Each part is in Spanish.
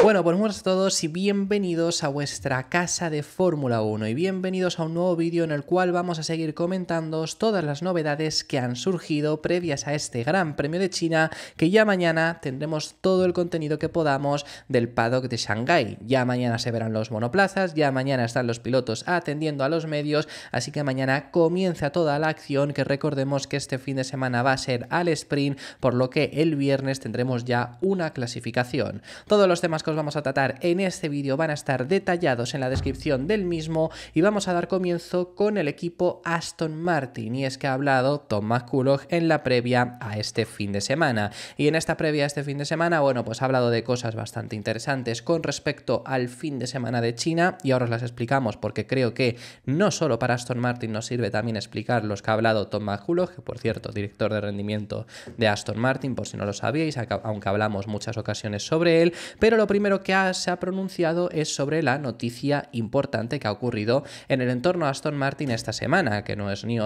Bueno, pues a todos y bienvenidos a vuestra casa de Fórmula 1 y bienvenidos a un nuevo vídeo en el cual vamos a seguir comentándoos todas las novedades que han surgido previas a este Gran Premio de China que ya mañana tendremos todo el contenido que podamos del paddock de Shanghái. Ya mañana se verán los monoplazas, ya mañana están los pilotos atendiendo a los medios, así que mañana comienza toda la acción que recordemos que este fin de semana va a ser al sprint, por lo que el viernes tendremos ya una clasificación. Todos los temas vamos a tratar en este vídeo van a estar detallados en la descripción del mismo y vamos a dar comienzo con el equipo Aston Martin y es que ha hablado Tom McCulloch en la previa a este fin de semana y en esta previa a este fin de semana bueno pues ha hablado de cosas bastante interesantes con respecto al fin de semana de China y ahora os las explicamos porque creo que no solo para Aston Martin nos sirve también explicar los que ha hablado Tom McCulloch, que por cierto director de rendimiento de Aston Martin por si no lo sabíais aunque hablamos muchas ocasiones sobre él pero lo primero primero que se ha pronunciado es sobre la noticia importante que ha ocurrido en el entorno Aston Martin esta semana, que no es ni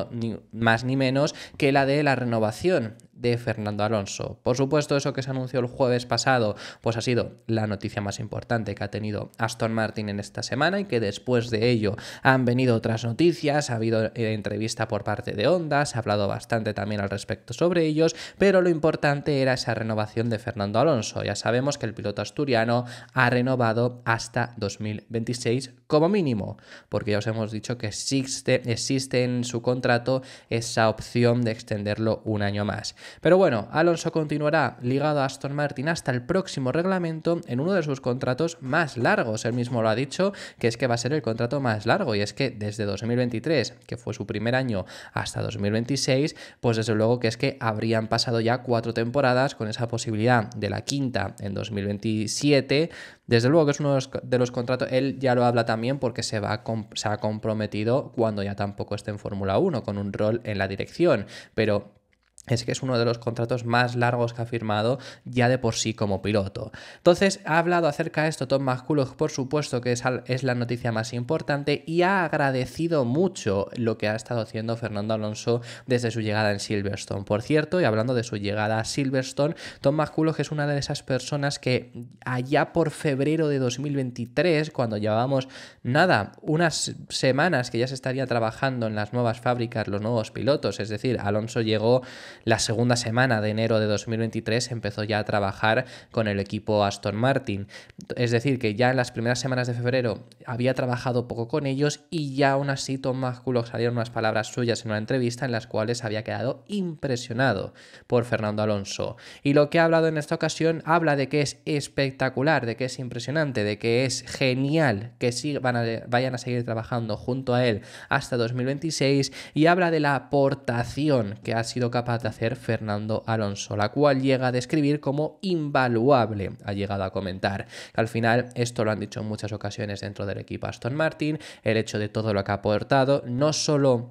más ni menos que la de la renovación de Fernando Alonso. Por supuesto, eso que se anunció el jueves pasado, pues ha sido la noticia más importante que ha tenido Aston Martin en esta semana y que después de ello han venido otras noticias, ha habido eh, entrevista por parte de Ondas, ha hablado bastante también al respecto sobre ellos, pero lo importante era esa renovación de Fernando Alonso. Ya sabemos que el piloto asturiano ha renovado hasta 2026 como mínimo, porque ya os hemos dicho que existe, existe en su contrato esa opción de extenderlo un año más. Pero bueno, Alonso continuará ligado a Aston Martin hasta el próximo reglamento en uno de sus contratos más largos. Él mismo lo ha dicho, que es que va a ser el contrato más largo, y es que desde 2023, que fue su primer año, hasta 2026, pues desde luego que es que habrían pasado ya cuatro temporadas con esa posibilidad de la quinta en 2027 desde luego que es uno de los, contratos, él ya lo habla también porque se, va se ha comprometido cuando ya tampoco esté en Fórmula 1 con un rol en la dirección, pero es que es uno de los contratos más largos que ha firmado ya de por sí como piloto. Entonces, ha hablado acerca de esto Tom McCulloch, por supuesto que es, es, la noticia más importante, y ha agradecido mucho lo que ha estado haciendo Fernando Alonso desde su llegada en Silverstone. Por cierto, y hablando de su llegada a Silverstone, Tom McCulloch es una de esas personas que allá por febrero de 2023, cuando llevábamos nada, unas semanas que ya se estaría trabajando en las nuevas fábricas, los nuevos pilotos, es decir, Alonso llegó la segunda semana de enero de 2023 empezó ya a trabajar con el equipo Aston Martin. Es decir, que ya en las primeras semanas de febrero había trabajado poco con ellos y ya aún así Tom culo salieron unas palabras suyas en una entrevista en las cuales había quedado impresionado por Fernando Alonso. Y lo que ha hablado en esta ocasión habla de que es espectacular, de que es impresionante, de que es genial que van a, vayan a seguir trabajando junto a él hasta 2026 y habla de la aportación que ha sido capaz de hacer Fernando Alonso, la cual llega a describir como invaluable, ha llegado a comentar. Al final, esto lo han dicho en muchas ocasiones dentro del equipo Aston Martin, el hecho de todo lo que ha aportado, no solo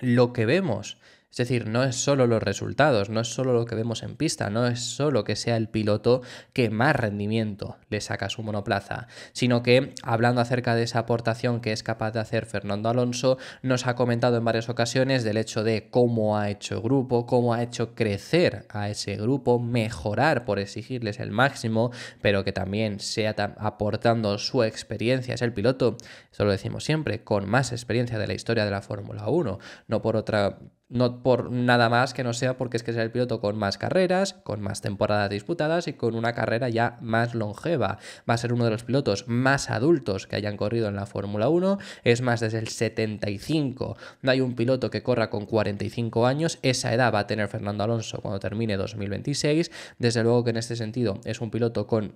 lo que vemos, es decir, no es solo los resultados, no es solo lo que vemos en pista, no es solo que sea el piloto que más rendimiento le saca a su monoplaza, sino que, hablando acerca de esa aportación que es capaz de hacer Fernando Alonso, nos ha comentado en varias ocasiones del hecho de cómo ha hecho grupo, cómo ha hecho crecer a ese grupo, mejorar por exigirles el máximo, pero que también sea aportando su experiencia. Es el piloto, eso lo decimos siempre, con más experiencia de la historia de la Fórmula 1, no por otra no por nada más que no sea porque es que es el piloto con más carreras, con más temporadas disputadas y con una carrera ya más longeva. Va a ser uno de los pilotos más adultos que hayan corrido en la Fórmula 1. Es más, desde el 75 no hay un piloto que corra con 45 años. Esa edad va a tener Fernando Alonso cuando termine 2026. Desde luego que en este sentido es un piloto con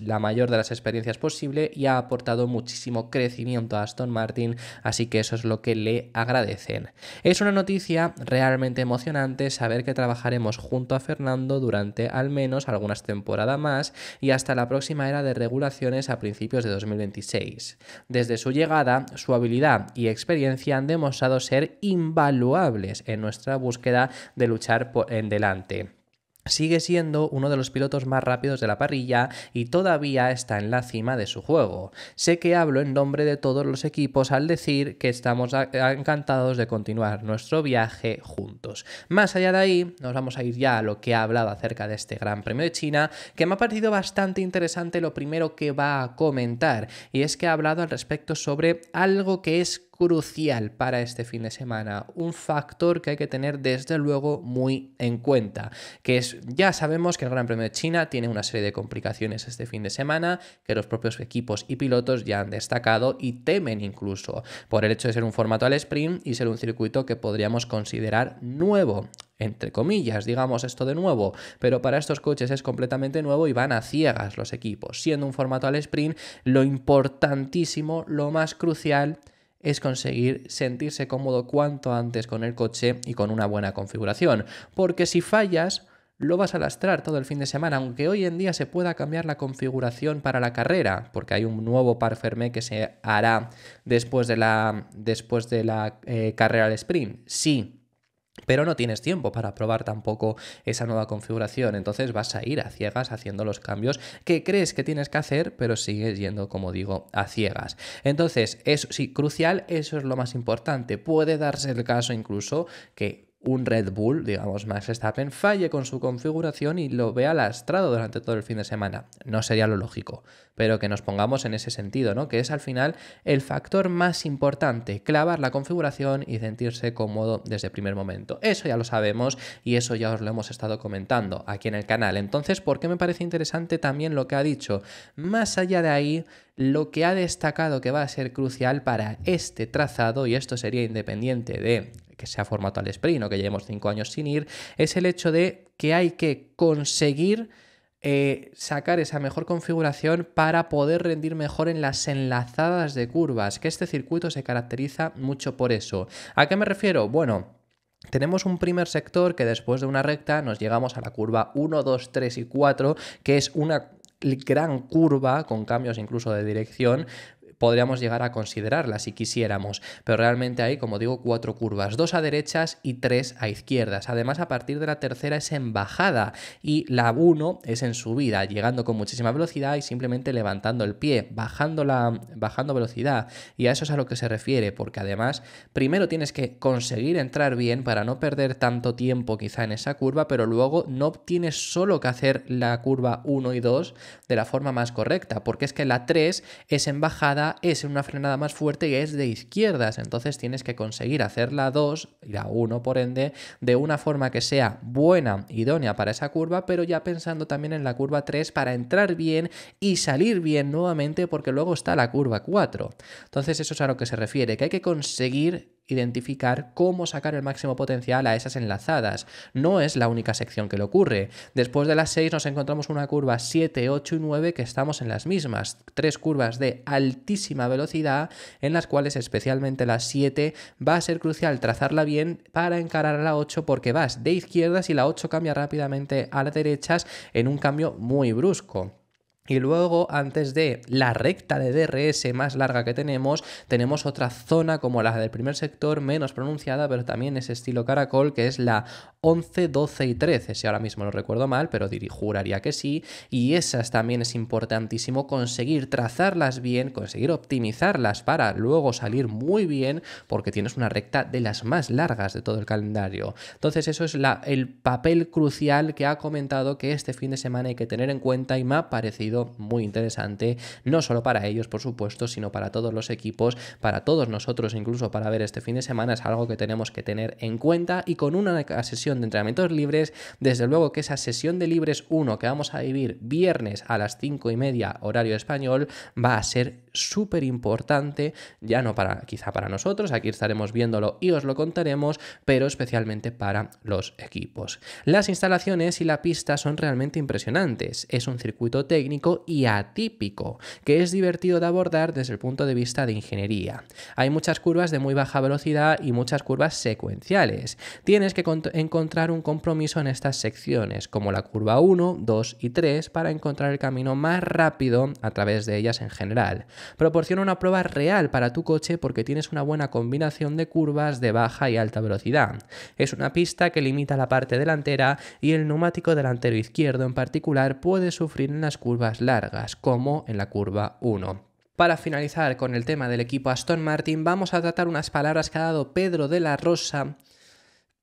la mayor de las experiencias posible y ha aportado muchísimo crecimiento a Aston Martin, así que eso es lo que le agradecen. Es una noticia realmente emocionante saber que trabajaremos junto a Fernando durante al menos algunas temporadas más y hasta la próxima era de regulaciones a principios de 2026. Desde su llegada, su habilidad y experiencia han demostrado ser invaluables en nuestra búsqueda de luchar por en delante. Sigue siendo uno de los pilotos más rápidos de la parrilla y todavía está en la cima de su juego. Sé que hablo en nombre de todos los equipos al decir que estamos encantados de continuar nuestro viaje juntos. Más allá de ahí, nos vamos a ir ya a lo que ha hablado acerca de este Gran Premio de China, que me ha parecido bastante interesante lo primero que va a comentar, y es que ha hablado al respecto sobre algo que es crucial para este fin de semana, un factor que hay que tener desde luego muy en cuenta, que es, ya sabemos que el Gran Premio de China tiene una serie de complicaciones este fin de semana, que los propios equipos y pilotos ya han destacado y temen incluso por el hecho de ser un formato al sprint y ser un circuito que podríamos considerar nuevo entre comillas, digamos esto de nuevo, pero para estos coches es completamente nuevo y van a ciegas los equipos. Siendo un formato al sprint, lo importantísimo, lo más crucial es conseguir sentirse cómodo cuanto antes con el coche y con una buena configuración. Porque si fallas, lo vas a lastrar todo el fin de semana, aunque hoy en día se pueda cambiar la configuración para la carrera, porque hay un nuevo par fermé que se hará después de la, después de la eh, carrera sprint. Sí, pero no tienes tiempo para probar tampoco esa nueva configuración, entonces vas a ir a ciegas haciendo los cambios que crees que tienes que hacer, pero sigues yendo, como digo, a ciegas. Entonces, eso sí, crucial, eso es lo más importante. Puede darse el caso incluso que un Red Bull, digamos Max Verstappen, falle con su configuración y lo vea lastrado durante todo el fin de semana. No sería lo lógico, pero que nos pongamos en ese sentido, ¿no? Que es al final el factor más importante, clavar la configuración y sentirse cómodo desde el primer momento. Eso ya lo sabemos y eso ya os lo hemos estado comentando aquí en el canal. Entonces, ¿por qué me parece interesante también lo que ha dicho? Más allá de ahí, lo que ha destacado que va a ser crucial para este trazado, y esto sería independiente de que se ha formado al sprint o que llevemos cinco años sin ir, es el hecho de que hay que conseguir eh, sacar esa mejor configuración para poder rendir mejor en las enlazadas de curvas, que este circuito se caracteriza mucho por eso. ¿A qué me refiero? Bueno, tenemos un primer sector que después de una recta nos llegamos a la curva 1, 2, 3 y 4, que es una gran curva con cambios incluso de dirección podríamos llegar a considerarla si quisiéramos, pero realmente hay, como digo, cuatro curvas, dos a derechas y tres a izquierdas. Además, a partir de la tercera es en bajada y la 1 es en subida, llegando con muchísima velocidad y simplemente levantando el pie, bajando, bajando velocidad. Y a eso es a lo que se refiere, porque además primero tienes que conseguir entrar bien para no perder tanto tiempo quizá en esa curva, pero luego no tienes solo que hacer la curva 1 y 2 de la forma más correcta, porque es que la 3 es en bajada es es una frenada más fuerte que es de izquierdas. Entonces tienes que conseguir hacer la 2 y la 1, por ende, de una forma que sea buena, idónea para esa curva, pero ya pensando también en la curva 3 para entrar bien y salir bien nuevamente, porque luego está la curva 4. Entonces, eso es a lo que se refiere, que hay que conseguir identificar cómo sacar el máximo potencial a esas enlazadas. No es la única sección que le ocurre. Después de las 6 nos encontramos una curva 7, 8 y 9 que estamos en las mismas. Tres curvas de altísima velocidad en las cuales especialmente la 7 va a ser crucial trazarla bien para encarar a la 8 porque vas de izquierdas y la 8 cambia rápidamente a las derechas en un cambio muy brusco. Y luego, antes de la recta de DRS más larga que tenemos, tenemos otra zona como la del primer sector, menos pronunciada, pero también es estilo caracol, que es la 11, 12 y 13. Si ahora mismo no recuerdo mal, pero juraría que sí. Y esas también es importantísimo conseguir trazarlas bien, conseguir optimizarlas para luego salir muy bien, porque tienes una recta de las más largas de todo el calendario. Entonces, eso es el papel crucial que ha comentado que este fin de semana hay que tener en cuenta y me ha parecido muy interesante, no solo para ellos, por supuesto, sino para todos los equipos, para todos nosotros, incluso para ver este fin de semana, es algo que tenemos que tener en cuenta y con una sesión de entrenamientos libres, desde luego que esa sesión de libres 1 que vamos a vivir viernes a las 5 y media horario español va a ser súper importante, ya no para quizá para nosotros, aquí estaremos viéndolo y os lo contaremos, pero especialmente para los equipos. Las instalaciones y la pista son realmente impresionantes, es un circuito técnico y atípico, que es divertido de abordar desde el punto de vista de ingeniería. Hay muchas curvas de muy baja velocidad y muchas curvas secuenciales. Tienes que encontrar un compromiso en estas secciones, como la curva 1, 2 y 3, para encontrar el camino más rápido a través de ellas en general. Proporciona una prueba real para tu coche porque tienes una buena combinación de curvas de baja y alta velocidad. Es una pista que limita la parte delantera y el neumático delantero izquierdo en particular puede sufrir en las curvas largas, como en la curva 1. Para finalizar con el tema del equipo Aston Martin, vamos a tratar unas palabras que ha dado Pedro de la Rosa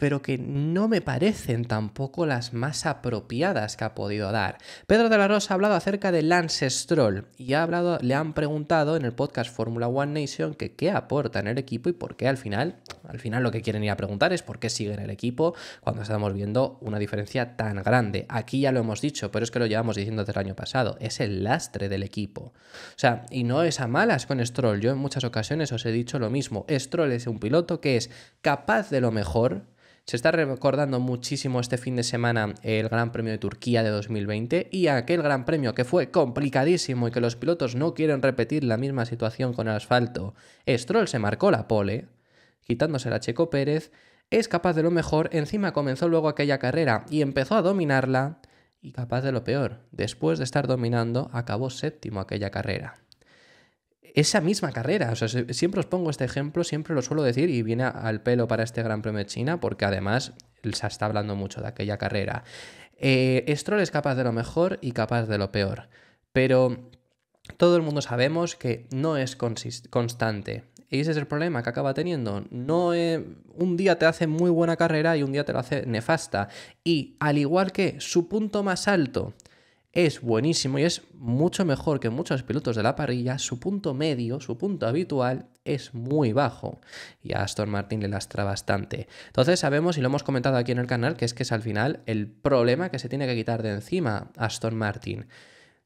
pero que no me parecen tampoco las más apropiadas que ha podido dar. Pedro de la Rosa ha hablado acerca de Lance Stroll y ha hablado, le han preguntado en el podcast Fórmula One Nation que qué aporta en el equipo y por qué al final, al final lo que quieren ir a preguntar es por qué sigue en el equipo cuando estamos viendo una diferencia tan grande. Aquí ya lo hemos dicho, pero es que lo llevamos diciendo desde el año pasado, es el lastre del equipo. O sea, y no es a malas con Stroll, yo en muchas ocasiones os he dicho lo mismo, Stroll es un piloto que es capaz de lo mejor, se está recordando muchísimo este fin de semana el Gran Premio de Turquía de 2020 y aquel Gran Premio que fue complicadísimo y que los pilotos no quieren repetir la misma situación con el asfalto. Stroll se marcó la pole, quitándose a Checo Pérez, es capaz de lo mejor, encima comenzó luego aquella carrera y empezó a dominarla y capaz de lo peor, después de estar dominando acabó séptimo aquella carrera esa misma carrera. siempre os pongo este ejemplo, siempre lo suelo decir y viene al pelo para este Gran Premio de China porque además se está hablando mucho de aquella carrera. Eh, Stroll es capaz de lo mejor y capaz de lo peor, pero todo el mundo sabemos que no es constante. Y ese es el problema que acaba teniendo. No, eh, un día te hace muy buena carrera y un día te lo hace nefasta. Y al igual que su punto más alto es buenísimo y es mucho mejor que muchos pilotos de la parrilla, su punto medio, su punto habitual, es muy bajo. Y a Aston Martin le lastra bastante. Entonces sabemos, y lo hemos comentado aquí en el canal, que es que es al final el problema que se tiene que quitar de encima Aston Martin.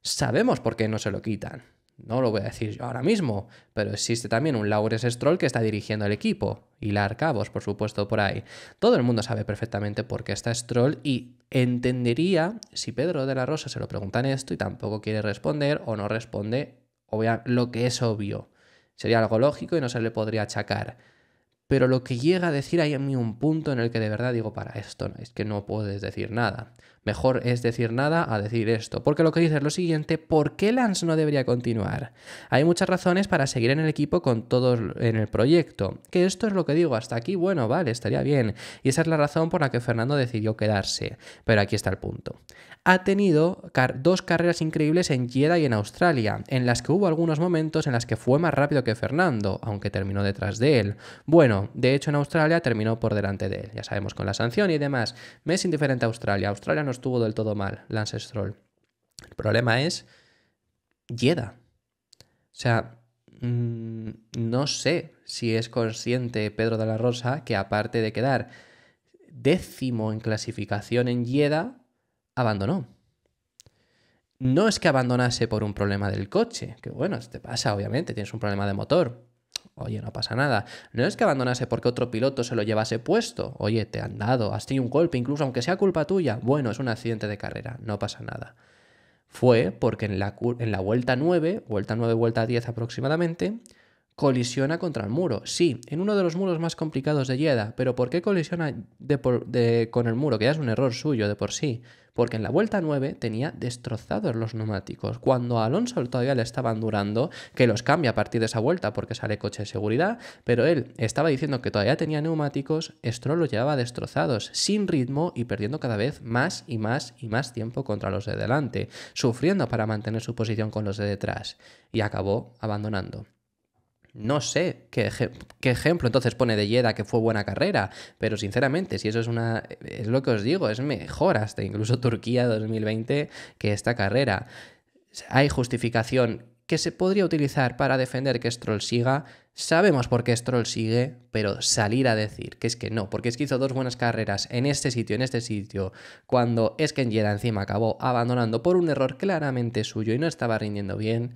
Sabemos por qué no se lo quitan. No lo voy a decir yo ahora mismo, pero existe también un Laurens Stroll que está dirigiendo el equipo. Y Cabos, por supuesto, por ahí. Todo el mundo sabe perfectamente por qué está Stroll y entendería si Pedro de la Rosa se lo preguntan esto y tampoco quiere responder o no responde obvia, lo que es obvio. Sería algo lógico y no se le podría achacar. Pero lo que llega a decir hay en mí un punto en el que de verdad digo, para esto es que no puedes decir nada. Mejor es decir nada a decir esto, porque lo que dice es lo siguiente, ¿por qué Lance no debería continuar? Hay muchas razones para seguir en el equipo con todos en el proyecto, que esto es lo que digo, hasta aquí, bueno, vale, estaría bien, y esa es la razón por la que Fernando decidió quedarse, pero aquí está el punto. Ha tenido dos carreras increíbles en Jeddah y en Australia, en las que hubo algunos momentos en las que fue más rápido que Fernando, aunque terminó detrás de él. Bueno, de hecho en Australia terminó por delante de él, ya sabemos con la sanción y demás, me es indiferente a Australia, Australia no estuvo del todo mal, Lance Stroll. El problema es Yeda. O sea, mm, no sé si es consciente Pedro de la Rosa que aparte de quedar décimo en clasificación en Yeda, abandonó. No es que abandonase por un problema del coche, que bueno, te pasa obviamente, tienes un problema de motor, Oye, no pasa nada. No es que abandonase porque otro piloto se lo llevase puesto. Oye, te han dado, has tenido un golpe, incluso aunque sea culpa tuya. Bueno, es un accidente de carrera, no pasa nada. Fue porque en la, vuelta 9, vuelta 9, vuelta 10 aproximadamente, colisiona contra el muro. Sí, en uno de los muros más complicados de Jeddah, pero ¿por qué colisiona con el muro? Que ya es un error suyo de por sí porque en la vuelta 9 tenía destrozados los neumáticos. Cuando Alonso todavía le estaban durando, que los cambia a partir de esa vuelta porque sale coche de seguridad, pero él estaba diciendo que todavía tenía neumáticos, Stroll los llevaba destrozados, sin ritmo y perdiendo cada vez más y más y más tiempo contra los de delante, sufriendo para mantener su posición con los de detrás, y acabó abandonando no sé qué, ejemplo entonces pone de Yeda que fue buena carrera, pero sinceramente, si eso es una. Es lo que os digo, es mejor hasta incluso Turquía 2020 que esta carrera. Hay justificación que se podría utilizar para defender que Stroll siga. Sabemos por qué Stroll sigue, pero salir a decir que es que no, porque es que hizo dos buenas carreras en este sitio, en este sitio, cuando es que en Yeda encima acabó abandonando por un error claramente suyo y no estaba rindiendo bien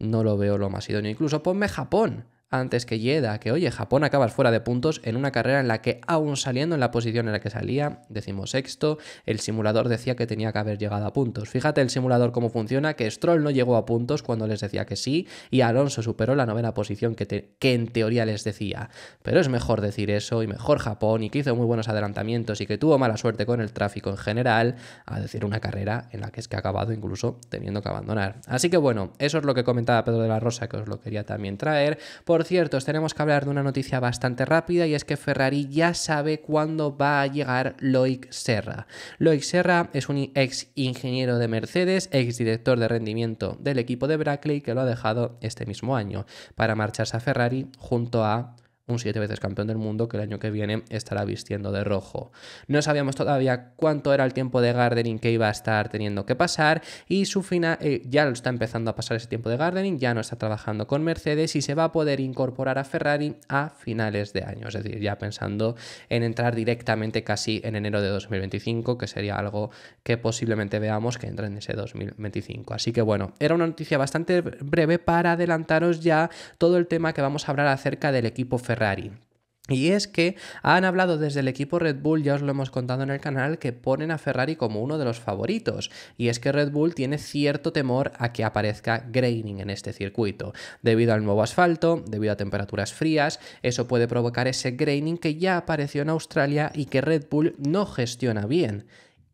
no lo veo lo más idóneo. Incluso ponme Japón antes que Yeda, que oye, Japón acabas fuera de puntos en una carrera en la que aún saliendo en la posición en la que salía, decimos sexto, el simulador decía que tenía que haber llegado a puntos. Fíjate el simulador cómo funciona, que Stroll no llegó a puntos cuando les decía que sí y Alonso superó la novena posición que, que en teoría les decía. Pero es mejor decir eso y mejor Japón y que hizo muy buenos adelantamientos y que tuvo mala suerte con el tráfico en general, a decir una carrera en la que es que ha acabado incluso teniendo que abandonar. Así que bueno, eso es lo que comentaba Pedro de la Rosa, que os lo quería también traer. Por por cierto, tenemos que hablar de una noticia bastante rápida y es que Ferrari ya sabe cuándo va a llegar Loic Serra. Loic Serra es un ex ingeniero de Mercedes, ex director de rendimiento del equipo de Brackley que lo ha dejado este mismo año para marcharse a Ferrari junto a un siete veces campeón del mundo que el año que viene estará vistiendo de rojo. No sabíamos todavía cuánto era el tiempo de gardening que iba a estar teniendo que pasar y su eh, ya lo está empezando a pasar ese tiempo de gardening, ya no está trabajando con Mercedes y se va a poder incorporar a Ferrari a finales de año, es decir, ya pensando en entrar directamente casi en enero de 2025, que sería algo que posiblemente veamos que entre en ese 2025. Así que bueno, era una noticia bastante breve para adelantaros ya todo el tema que vamos a hablar acerca del equipo Ferrari Ferrari. Y es que han hablado desde el equipo Red Bull, ya os lo hemos contado en el canal, que ponen a Ferrari como uno de los favoritos. Y es que Red Bull tiene cierto temor a que aparezca graining en este circuito. Debido al nuevo asfalto, debido a temperaturas frías, eso puede provocar ese graining que ya apareció en Australia y que Red Bull no gestiona bien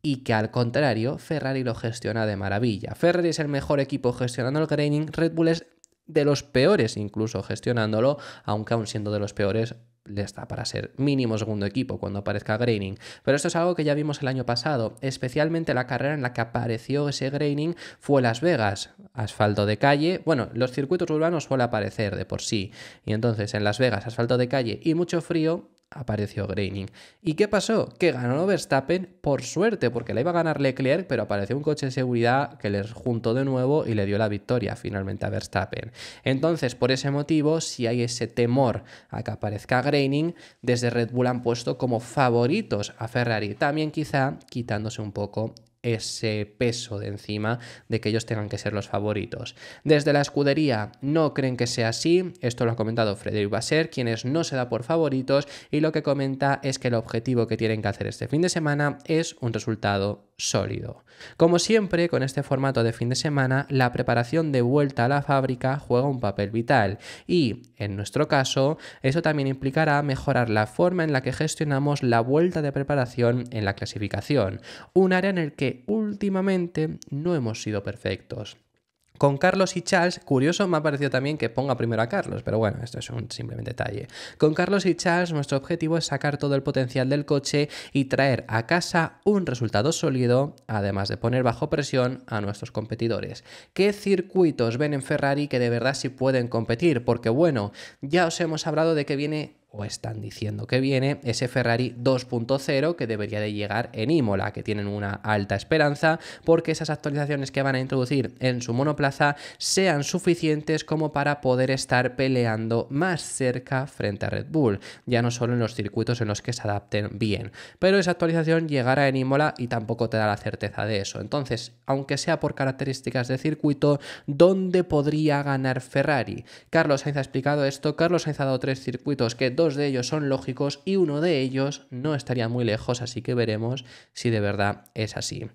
y que al contrario Ferrari lo gestiona de maravilla. Ferrari es el mejor equipo gestionando el graining, Red Bull es de los peores incluso gestionándolo, aunque aún siendo de los peores le está para ser mínimo segundo equipo cuando aparezca Graining. Pero esto es algo que ya vimos el año pasado, especialmente la carrera en la que apareció ese Graining fue Las Vegas, asfalto de calle, bueno, los circuitos urbanos suele aparecer de por sí, y entonces en Las Vegas asfalto de calle y mucho frío, apareció Groening. ¿Y qué pasó? Que ganó Verstappen por suerte, porque la iba a ganar Leclerc, pero apareció un coche de seguridad que les juntó de nuevo y le dio la victoria finalmente a Verstappen. Entonces, por ese motivo, si hay ese temor a que aparezca Groening, desde Red Bull han puesto como favoritos a Ferrari, también quizá quitándose un poco ese peso de encima de que ellos tengan que ser los favoritos. Desde la escudería no creen que sea así, esto lo ha comentado Frederick Basser, quienes no se da por favoritos y lo que comenta es que el objetivo que tienen que hacer este fin de semana es un resultado sólido. Como siempre, con este formato de fin de semana, la preparación de vuelta a la fábrica juega un papel vital y, en nuestro caso, eso también implicará mejorar la forma en la que gestionamos la vuelta de preparación en la clasificación, un área en el que últimamente no hemos sido perfectos. Con Carlos y Charles, curioso me ha parecido también que ponga primero a Carlos, pero bueno, esto es un simplemente detalle. Con Carlos y Charles nuestro objetivo es sacar todo el potencial del coche y traer a casa un resultado sólido, además de poner bajo presión a nuestros competidores. ¿Qué circuitos ven en Ferrari que de verdad sí pueden competir? Porque bueno, ya os hemos hablado de que viene están diciendo que viene, ese Ferrari 2.0 que debería de llegar en Imola, que tienen una alta esperanza porque esas actualizaciones que van a introducir en su monoplaza sean suficientes como para poder estar peleando más cerca frente a Red Bull, ya no solo en los circuitos en los que se adapten bien. Pero esa actualización llegará en Imola y tampoco te da la certeza de eso. Entonces, aunque sea por características de circuito, ¿dónde podría ganar Ferrari? Carlos Sainz ha explicado esto, Carlos Sainz ha dado tres circuitos que dos de ellos son lógicos y uno de ellos no estaría muy lejos, así que veremos si de verdad es así.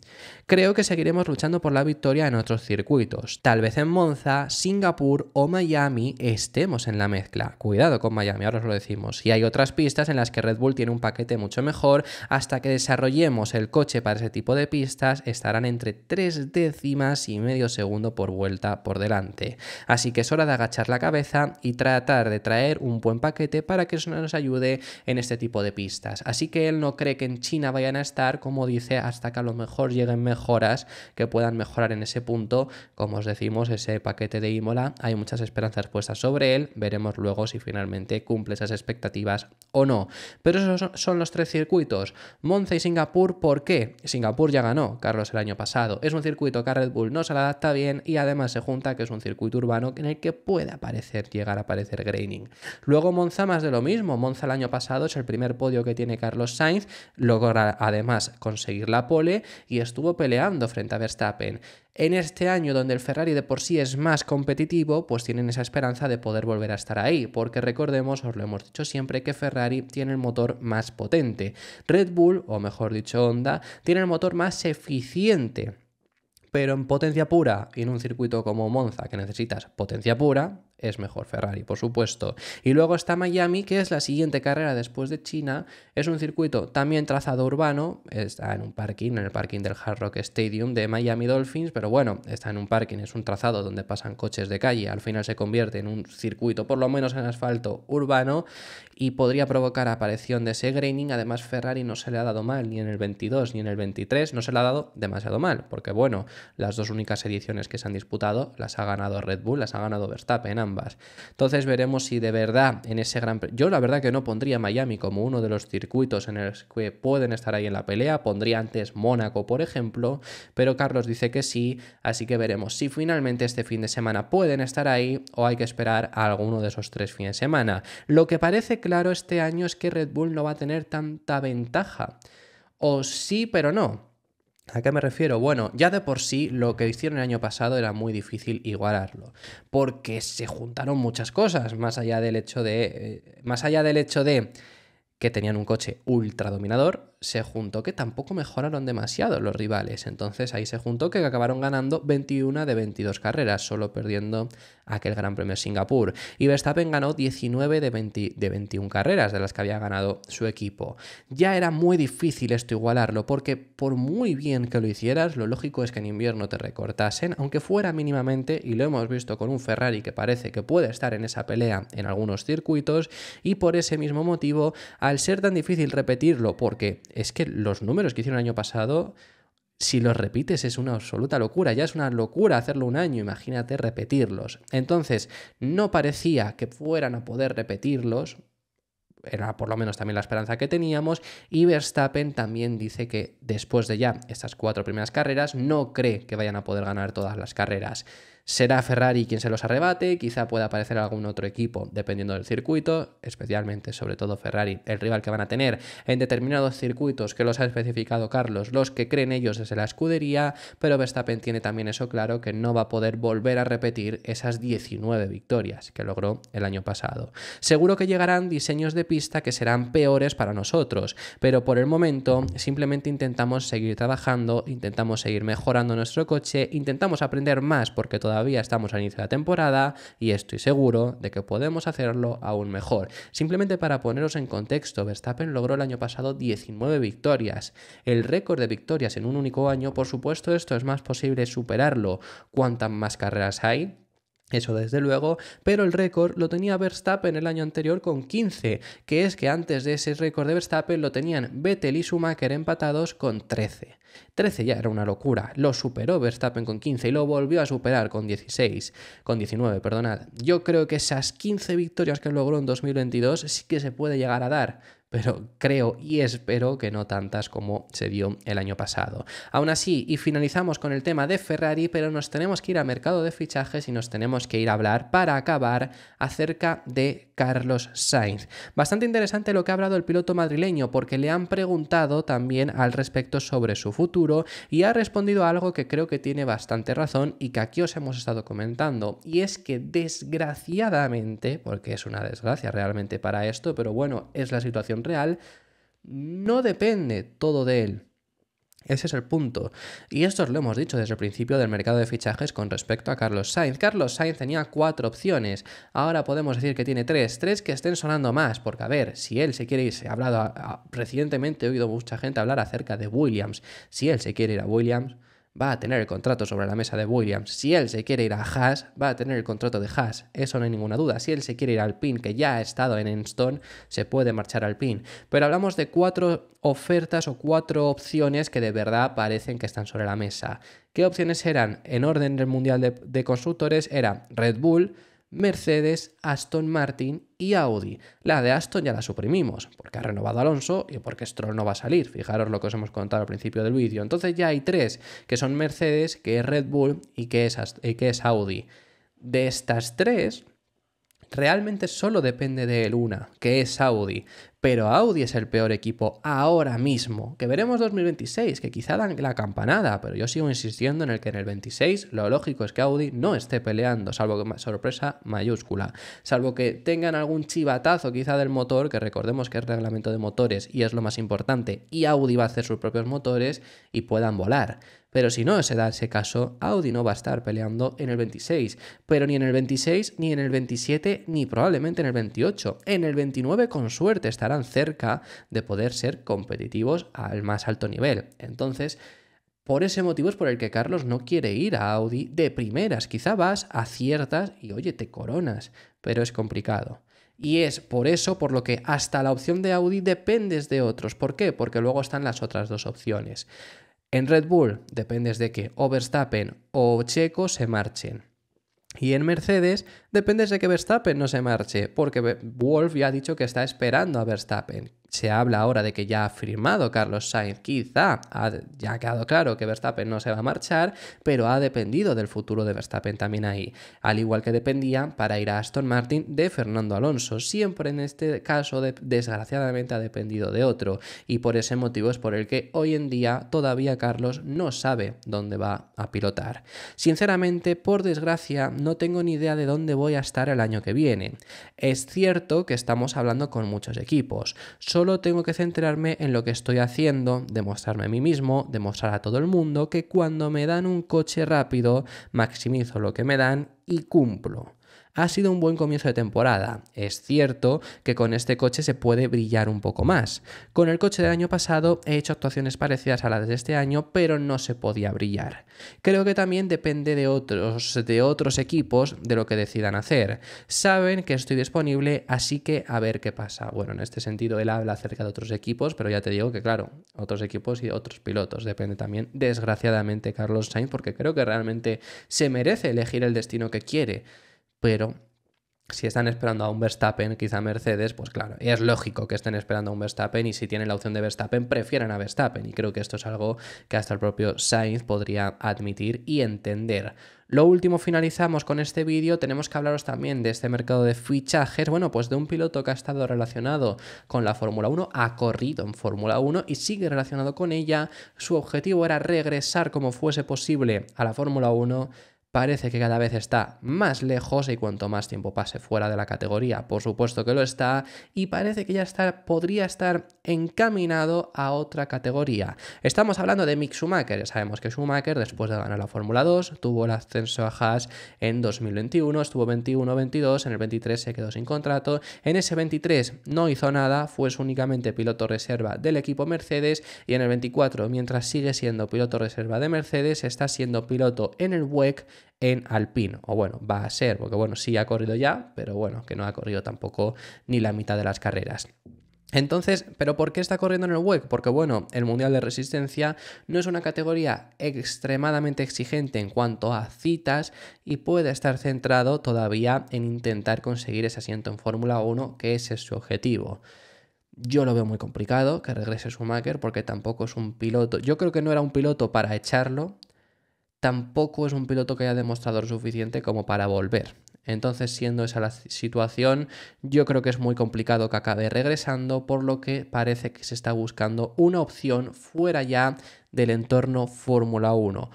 Creo que seguiremos luchando por la victoria en otros circuitos. Tal vez en Monza, Singapur o Miami estemos en la mezcla. Cuidado con Miami, ahora os lo decimos. Y hay otras pistas en las que Red Bull tiene un paquete mucho mejor. Hasta que desarrollemos el coche para ese tipo de pistas, estarán entre tres décimas y medio segundo por vuelta por delante. Así que es hora de agachar la cabeza y tratar de traer un buen paquete para que que eso nos ayude en este tipo de pistas. Así que él no cree que en China vayan a estar, como dice, hasta que a lo mejor lleguen mejoras que puedan mejorar en ese punto. Como os decimos, ese paquete de Imola, hay muchas esperanzas puestas sobre él. Veremos luego si finalmente cumple esas expectativas o no. Pero esos son los tres circuitos. Monza y Singapur, ¿por qué? Singapur ya ganó, Carlos, el año pasado. Es un circuito que a Red Bull no se le adapta bien y además se junta que es un circuito urbano en el que puede aparecer, llegar a aparecer graining. Luego Monza más de lo mismo. Monza el año pasado es el primer podio que tiene Carlos Sainz, logra además conseguir la pole y estuvo peleando frente a Verstappen. En este año donde el Ferrari de por sí es más competitivo, pues tienen esa esperanza de poder volver a estar ahí, porque recordemos, os lo hemos dicho siempre, que Ferrari tiene el motor más potente. Red Bull, o mejor dicho Honda, tiene el motor más eficiente pero en potencia pura y en un circuito como Monza que necesitas potencia pura, es mejor Ferrari, por supuesto. Y luego está Miami, que es la siguiente carrera después de China. Es un circuito también trazado urbano, está en un parking, en el parking del Hard Rock Stadium de Miami Dolphins, pero bueno, está en un parking, es un trazado donde pasan coches de calle. Al final se convierte en un circuito, por lo menos en asfalto urbano, y podría provocar aparición de ese graining. Además, Ferrari no se le ha dado mal ni en el 22 ni en el 23, no se le ha dado demasiado mal, porque bueno, las dos únicas ediciones que se han disputado las ha ganado Red Bull, las ha ganado Verstappen entonces veremos si de verdad en ese gran... Yo la verdad que no pondría Miami como uno de los circuitos en los que pueden estar ahí en la pelea, pondría antes Mónaco, por ejemplo, pero Carlos dice que sí, así que veremos si finalmente este fin de semana pueden estar ahí o hay que esperar a alguno de esos tres fines de semana. Lo que parece claro este año es que Red Bull no va a tener tanta ventaja. O sí, pero no. ¿A qué me refiero? Bueno, ya de por sí lo que hicieron el año pasado era muy difícil igualarlo, porque se juntaron muchas cosas, más allá del hecho de, eh, más allá del hecho de que tenían un coche ultra dominador, se juntó que tampoco mejoraron demasiado los rivales. Entonces ahí se juntó que acabaron ganando 21 de 22 carreras, solo perdiendo aquel Gran Premio Singapur. Y Verstappen ganó 19 de, de 21 carreras de las que había ganado su equipo. Ya era muy difícil esto igualarlo, porque por muy bien que lo hicieras, lo lógico es que en invierno te recortasen, aunque fuera mínimamente, y lo hemos visto con un Ferrari que parece que puede estar en esa pelea en algunos circuitos, y por ese mismo motivo, al ser tan difícil repetirlo, porque es que los números que hicieron el año pasado, si los repites es una absoluta locura, ya es una locura hacerlo un año, imagínate repetirlos. Entonces, no parecía que fueran a poder repetirlos, era por lo menos también la esperanza que teníamos, y Verstappen también dice que después de ya estas cuatro primeras carreras no cree que vayan a poder ganar todas las carreras. Será Ferrari quien se los arrebate, quizá pueda aparecer algún otro equipo dependiendo del circuito, especialmente sobre todo Ferrari, el rival que van a tener en determinados circuitos que los ha especificado Carlos, los que creen ellos desde la escudería, pero Verstappen tiene también eso claro que no va a poder volver a repetir esas 19 victorias que logró el año pasado. Seguro que llegarán diseños de pista que serán peores para nosotros, pero por el momento simplemente intentamos seguir trabajando, intentamos seguir mejorando nuestro coche, intentamos aprender más porque todavía todavía estamos al inicio de la temporada y estoy seguro de que podemos hacerlo aún mejor. Simplemente para poneros en contexto, Verstappen logró el año pasado 19 victorias. El récord de victorias en un único año, por supuesto, esto es más posible superarlo. Cuantas más carreras hay, eso desde luego, pero el récord lo tenía Verstappen el año anterior con 15, que es que antes de ese récord de Verstappen lo tenían Vettel y Schumacher empatados con 13. 13 ya era una locura, lo superó Verstappen con 15 y lo volvió a superar con 16, con 19, perdonad. Yo creo que esas 15 victorias que logró en 2022 sí que se puede llegar a dar pero creo y espero que no tantas como se vio el año pasado. Aún así, y finalizamos con el tema de Ferrari, pero nos tenemos que ir a mercado de fichajes y nos tenemos que ir a hablar para acabar acerca de Carlos Sainz. Bastante interesante lo que ha hablado el piloto madrileño porque le han preguntado también al respecto sobre su futuro y ha respondido a algo que creo que tiene bastante razón y que aquí os hemos estado comentando y es que desgraciadamente, porque es una desgracia realmente para esto, pero bueno, es la situación real, no depende todo de él. Ese es el punto. Y esto lo hemos dicho desde el principio del mercado de fichajes con respecto a Carlos Sainz. Carlos Sainz tenía cuatro opciones. Ahora podemos decir que tiene tres. Tres que estén sonando más. Porque, a ver, si él se quiere ir, se ha hablado recientemente, he oído mucha gente hablar acerca de Williams. Si él se quiere ir a Williams, va a tener el contrato sobre la mesa de Williams. Si él se quiere ir a Haas, va a tener el contrato de Haas. Eso no hay ninguna duda. Si él se quiere ir al PIN, que ya ha estado en Enstone, se puede marchar al PIN. Pero hablamos de cuatro ofertas o cuatro opciones que de verdad parecen que están sobre la mesa. ¿Qué opciones eran? En orden del Mundial de, de Constructores era Red Bull, Mercedes, Aston Martin y Audi. La de Aston ya la suprimimos porque ha renovado Alonso y porque Stroll no va a salir. Fijaros lo que os hemos contado al principio del vídeo. Entonces ya hay tres, que son Mercedes, que es Red Bull y que es, eh, que es Audi. De estas tres, realmente solo depende de él una, que es Audi. Pero Audi es el peor equipo ahora mismo. Que veremos 2026, que quizá dan la campanada, pero yo sigo insistiendo en el que en el 26 lo lógico es que Audi no esté peleando, salvo que sorpresa mayúscula. Salvo que tengan algún chivatazo quizá del motor, que recordemos que es reglamento de motores y es lo más importante, y Audi va a hacer sus propios motores y puedan volar. Pero si no se da ese caso, Audi no va a estar peleando en el 26, pero ni en el 26, ni en el 27, ni probablemente en el 28. En el 29 con suerte estarán cerca de poder ser competitivos al más alto nivel. Entonces, por ese motivo es por el que Carlos no quiere ir a Audi de primeras. Quizá vas, ciertas y oye, te coronas, pero es complicado. Y es por eso por lo que hasta la opción de Audi dependes de otros. ¿Por qué? Porque luego están las otras dos opciones. En Red Bull dependes de que o Verstappen o Checo se marchen. Y en Mercedes dependes de que Verstappen no se marche, porque Wolf ya ha dicho que está esperando a Verstappen, se habla ahora de que ya ha firmado Carlos Sainz. Quizá ha, ya ha quedado claro que Verstappen no se va a marchar, pero ha dependido del futuro de Verstappen también ahí. Al igual que dependía para ir a Aston Martin de Fernando Alonso. Siempre en este caso, desgraciadamente, ha dependido de otro. Y por ese motivo es por el que hoy en día todavía Carlos no sabe dónde va a pilotar. Sinceramente, por desgracia, no tengo ni idea de dónde voy a estar el año que viene. Es cierto que estamos hablando con muchos equipos solo tengo que centrarme en lo que estoy haciendo, demostrarme a mí mismo, demostrar a todo el mundo que cuando me dan un coche rápido, maximizo lo que me dan y cumplo. Ha sido un buen comienzo de temporada. Es cierto que con este coche se puede brillar un poco más. Con el coche del año pasado he hecho actuaciones parecidas a las de este año, pero no se podía brillar. Creo que también depende de otros, de otros equipos de lo que decidan hacer. Saben que estoy disponible, así que a ver qué pasa. Bueno, en este sentido él habla acerca de otros equipos, pero ya te digo que claro, otros equipos y otros pilotos. Depende también, desgraciadamente, Carlos Sainz, porque creo que realmente se merece elegir el destino que quiere pero si están esperando a un Verstappen, quizá Mercedes, pues claro, es lógico que estén esperando a un Verstappen y si tienen la opción de Verstappen, prefieren a Verstappen. Y creo que esto es algo que hasta el propio Sainz podría admitir y entender. Lo último, finalizamos con este vídeo. Tenemos que hablaros también de este mercado de fichajes. Bueno, pues de un piloto que ha estado relacionado con la Fórmula 1, ha corrido en Fórmula 1 y sigue relacionado con ella. Su objetivo era regresar como fuese posible a la Fórmula 1 parece que cada vez está más lejos y cuanto más tiempo pase fuera de la categoría, por supuesto que lo está, y parece que ya podría estar encaminado a otra categoría. Estamos hablando de Mick Schumacher, sabemos que Schumacher después de ganar la Fórmula 2 tuvo el ascenso a Haas en 2021, estuvo 21-22, en el 23 se quedó sin contrato, en ese 23 no hizo nada, fue únicamente piloto reserva del equipo Mercedes y en el 24, mientras sigue siendo piloto reserva de Mercedes, está siendo piloto en el WEC en alpino O bueno, va a ser, porque bueno, sí ha corrido ya, pero bueno, que no ha corrido tampoco ni la mitad de las carreras. Entonces, ¿pero por qué está corriendo en el WEC? Porque bueno, el Mundial de Resistencia no es una categoría extremadamente exigente en cuanto a citas y puede estar centrado todavía en intentar conseguir ese asiento en Fórmula 1, que ese es su objetivo. Yo lo veo muy complicado que regrese Schumacher porque tampoco es un piloto. Yo creo que no era un piloto para echarlo, tampoco es un piloto que haya demostrado lo suficiente como para volver. Entonces, siendo esa la situación, yo creo que es muy complicado que acabe regresando, por lo que parece que se está buscando una opción fuera ya del entorno Fórmula 1.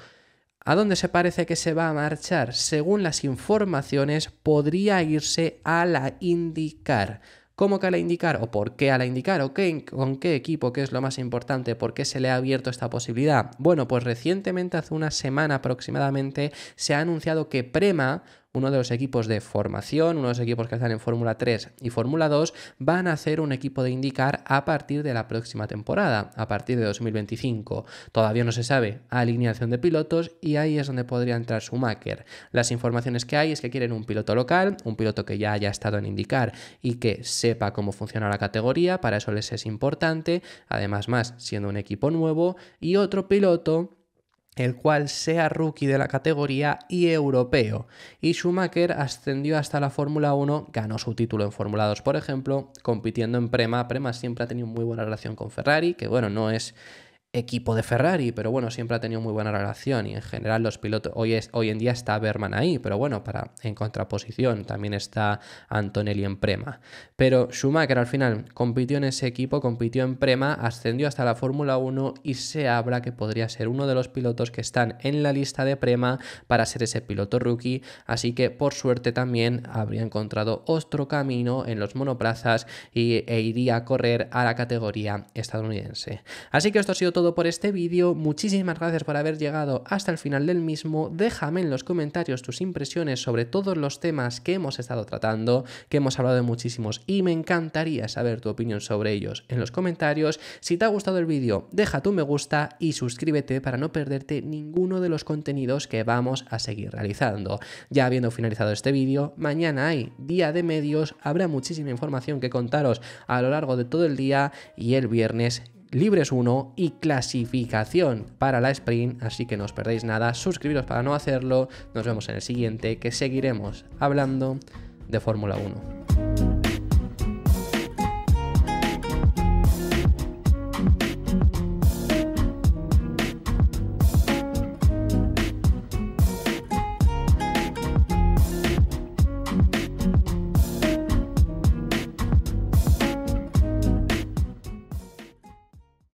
¿A dónde se parece que se va a marchar? Según las informaciones, podría irse a la IndyCar. ¿Cómo que a la indicar o por qué a la indicar o con qué equipo, qué es lo más importante, por qué se le ha abierto esta posibilidad? Bueno, pues recientemente, hace una semana aproximadamente, se ha anunciado que Prema uno de los equipos de formación, uno de los equipos que están en Fórmula 3 y Fórmula 2, van a hacer un equipo de indicar a partir de la próxima temporada, a partir de 2025. Todavía no se sabe alineación de pilotos y ahí es donde podría entrar Schumacher. Las informaciones que hay es que quieren un piloto local, un piloto que ya haya estado en indicar y que sepa cómo funciona la categoría, para eso les es importante, además más siendo un equipo nuevo, y otro piloto el cual sea rookie de la categoría y europeo. Y Schumacher ascendió hasta la Fórmula 1, ganó su título en Fórmula 2, por ejemplo, compitiendo en Prema. Prema siempre ha tenido muy buena relación con Ferrari, que bueno, no es equipo de Ferrari, pero bueno, siempre ha tenido muy buena relación y en general los pilotos, hoy, en día está Berman ahí, pero bueno, para, en contraposición también está Antonelli en Prema. Pero Schumacher al final compitió en ese equipo, compitió en Prema, ascendió hasta la Fórmula 1 y se habla que podría ser uno de los pilotos que están en la lista de Prema para ser ese piloto rookie, así que por suerte también habría encontrado otro camino en los monoplazas y, e iría a correr a la categoría estadounidense. Así que esto ha sido todo por este vídeo, muchísimas gracias por haber llegado hasta el final del mismo, déjame en los comentarios tus impresiones sobre todos los temas que hemos estado tratando, que hemos hablado de muchísimos y me encantaría saber tu opinión sobre ellos en los comentarios. Si te ha gustado el vídeo, deja tu me gusta y suscríbete para no perderte ninguno de los contenidos que vamos a seguir realizando. Ya habiendo finalizado este vídeo, mañana hay día de medios, habrá muchísima información que contaros a lo largo de todo el día y el viernes libres 1 y clasificación para la sprint, así que no os perdéis nada, suscribiros para no hacerlo, nos vemos en el siguiente que seguiremos hablando de Fórmula 1.